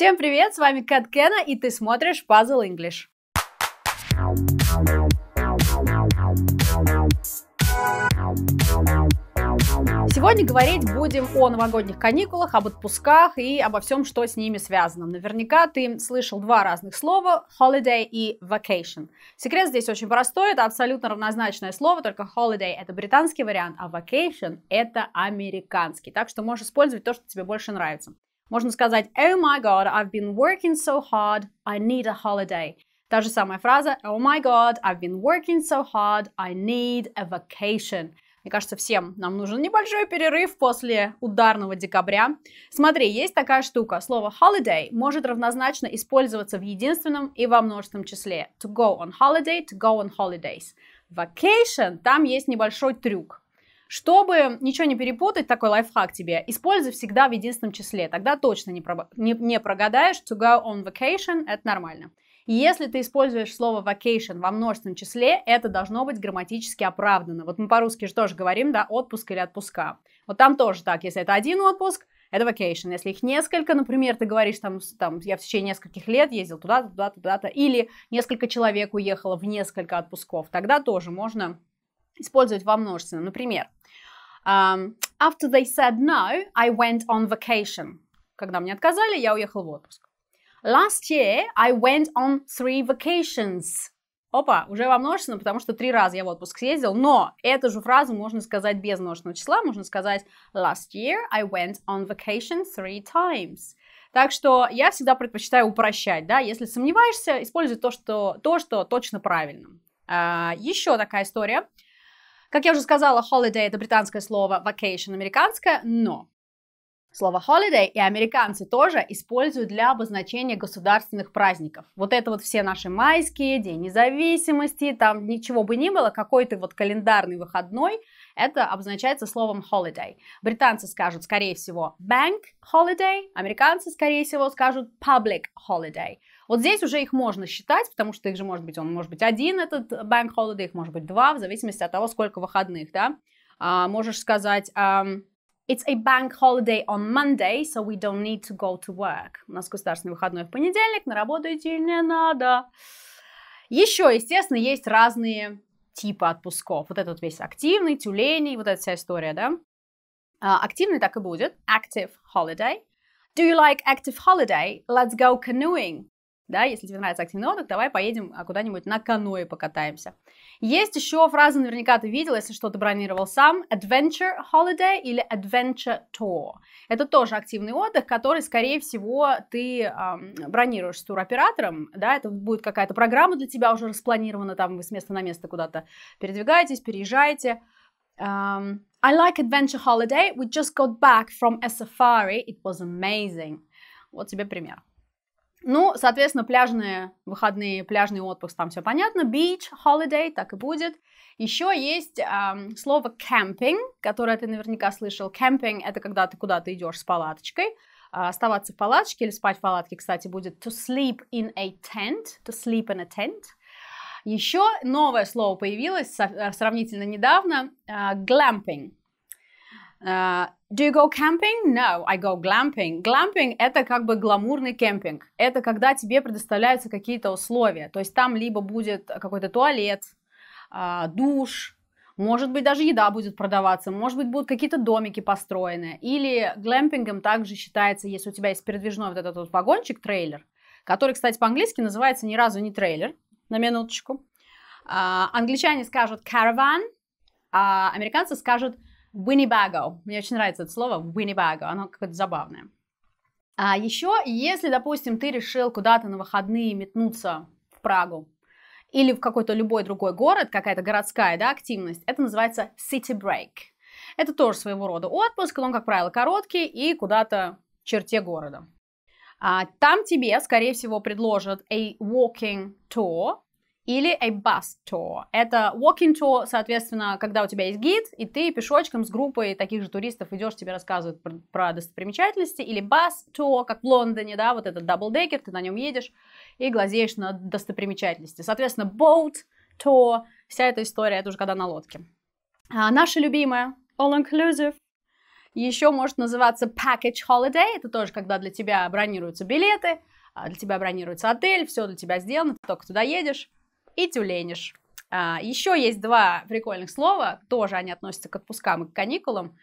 Всем привет, с вами Кат Кена, и ты смотришь Puzzle English. Сегодня говорить будем о новогодних каникулах, об отпусках и обо всем, что с ними связано. Наверняка ты слышал два разных слова – holiday и vacation. Секрет здесь очень простой, это абсолютно равнозначное слово, только holiday – это британский вариант, а vacation – это американский. Так что можешь использовать то, что тебе больше нравится. Можно сказать Oh my god, I've been working so hard, I need a holiday. Та же самая фраза Oh my god, I've been working so hard, I need a vacation. Мне кажется, всем нам нужен небольшой перерыв после ударного декабря. Смотри, есть такая штука. Слово holiday может равнозначно использоваться в единственном и во множественном числе. To go on holiday, to go on holidays. Vacation, там есть небольшой трюк. Чтобы ничего не перепутать, такой лайфхак тебе, используй всегда в единственном числе, тогда точно не, про, не, не прогадаешь. To go on vacation – это нормально. Если ты используешь слово vacation во множественном числе, это должно быть грамматически оправдано. Вот мы по-русски же тоже говорим, да, отпуск или отпуска. Вот там тоже так, если это один отпуск, это vacation. Если их несколько, например, ты говоришь, там, там я в течение нескольких лет ездил туда-то, туда-то, туда-то, или несколько человек уехало в несколько отпусков, тогда тоже можно использовать во множественном. Например, um, after they said no, I went on vacation. Когда мне отказали, я уехал в отпуск. Last year I went on three vacations. Опа, уже во множественном, потому что три раза я в отпуск съездил, но эту же фразу можно сказать без множественного числа, можно сказать Last year I went on vacation three times. Так что я всегда предпочитаю упрощать, да, если сомневаешься, используй то, что, то, что точно правильно. А, еще такая история – как я уже сказала, holiday – это британское слово, vacation – американское, но Слово holiday и американцы тоже используют для обозначения государственных праздников. Вот это вот все наши майские, День независимости, там ничего бы ни было, какой-то вот календарный выходной, это обозначается словом holiday. Британцы скажут, скорее всего, bank holiday, американцы, скорее всего, скажут public holiday. Вот здесь уже их можно считать, потому что их же может быть, он может быть один, этот bank holiday, их может быть два, в зависимости от того, сколько выходных, да. А, можешь сказать... It's a bank holiday on Monday, so we don't need to go to work. У нас государственный выходной в понедельник, на работу идти не надо. Еще, естественно, есть разные типы отпусков. Вот этот весь активный, тюленей, вот эта вся история, да? А, активный так и будет. Active holiday. Do you like active holiday? Let's go canoeing да, если тебе нравится активный отдых, давай поедем а, куда-нибудь на каное покатаемся. Есть еще фраза, наверняка ты видел, если что, то бронировал сам, adventure holiday или adventure tour. Это тоже активный отдых, который, скорее всего, ты эм, бронируешь с туроператором, да, это будет какая-то программа для тебя уже распланирована, там вы с места на место куда-то передвигаетесь, переезжаете. Um, I like adventure holiday. We just got back from a safari. It was amazing. Вот тебе пример. Ну, соответственно, пляжные выходные, пляжный отпуск, там все понятно. Beach, holiday, так и будет. Еще есть эм, слово camping, которое ты наверняка слышал. Camping это когда ты куда-то идешь с палаточкой. Э, оставаться в палатке или спать в палатке, кстати, будет to sleep in a tent. To sleep in a tent. Еще новое слово появилось э, сравнительно недавно. Э, glamping. А, do you go camping? No, I go glamping. Glamping – это как бы гламурный кемпинг. Это когда тебе предоставляются какие-то условия. То есть там либо будет какой-то туалет, а, душ, может быть, даже еда будет продаваться, может быть, будут какие-то домики построены. Или глэмпингом также считается, если у тебя есть передвижной вот этот вот вагончик, трейлер, который, кстати, по-английски называется ни разу не трейлер, на минуточку. А, англичане скажут caravan, а американцы скажут Winnebago. Мне очень нравится это слово Winnebago, оно какое-то забавное. А еще, если, допустим, ты решил куда-то на выходные метнуться в Прагу или в какой-то любой другой город, какая-то городская да, активность, это называется city break. Это тоже своего рода отпуск, но он, как правило, короткий и куда-то в черте города. А там тебе, скорее всего, предложат a walking tour, или a bus tour. Это walking tour, соответственно, когда у тебя есть гид, и ты пешочком с группой таких же туристов идешь, тебе рассказывают про, про достопримечательности, или bus tour, как в Лондоне, да, вот этот double decker ты на нем едешь и глазеешь на достопримечательности. Соответственно, boat tour, вся эта история, это уже когда на лодке. А наша любимая, all-inclusive, еще может называться package holiday, это тоже когда для тебя бронируются билеты, а, для тебя бронируется отель, все для тебя сделано, ты только туда едешь и тюленишь. А, еще есть два прикольных слова, тоже они относятся к отпускам и к каникулам.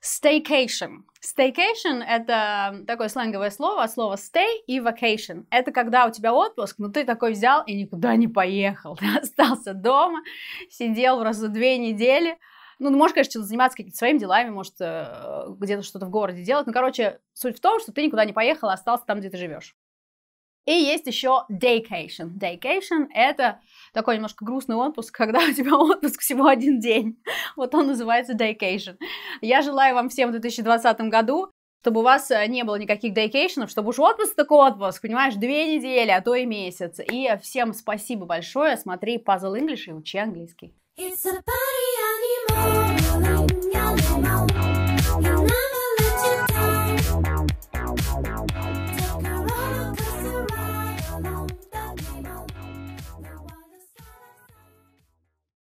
Staycation. Staycation — это такое сленговое слово от слова stay и vacation. Это когда у тебя отпуск, но ты такой взял и никуда не поехал. Ты остался дома, сидел просто две недели. Ну, можешь, конечно, заниматься какими-то своими делами, может, э, где-то что-то в городе делать. Но короче, суть в том, что ты никуда не поехал, а остался там, где ты живешь. И есть еще daycation. Daycation – это такой немножко грустный отпуск, когда у тебя отпуск всего один день. Вот он называется daycation. Я желаю вам всем в 2020 году чтобы у вас э, не было никаких дейкейшенов, чтобы уж отпуск такой отпуск, понимаешь, две недели, а то и месяц. И всем спасибо большое, смотри Puzzle English и учи английский. It's a party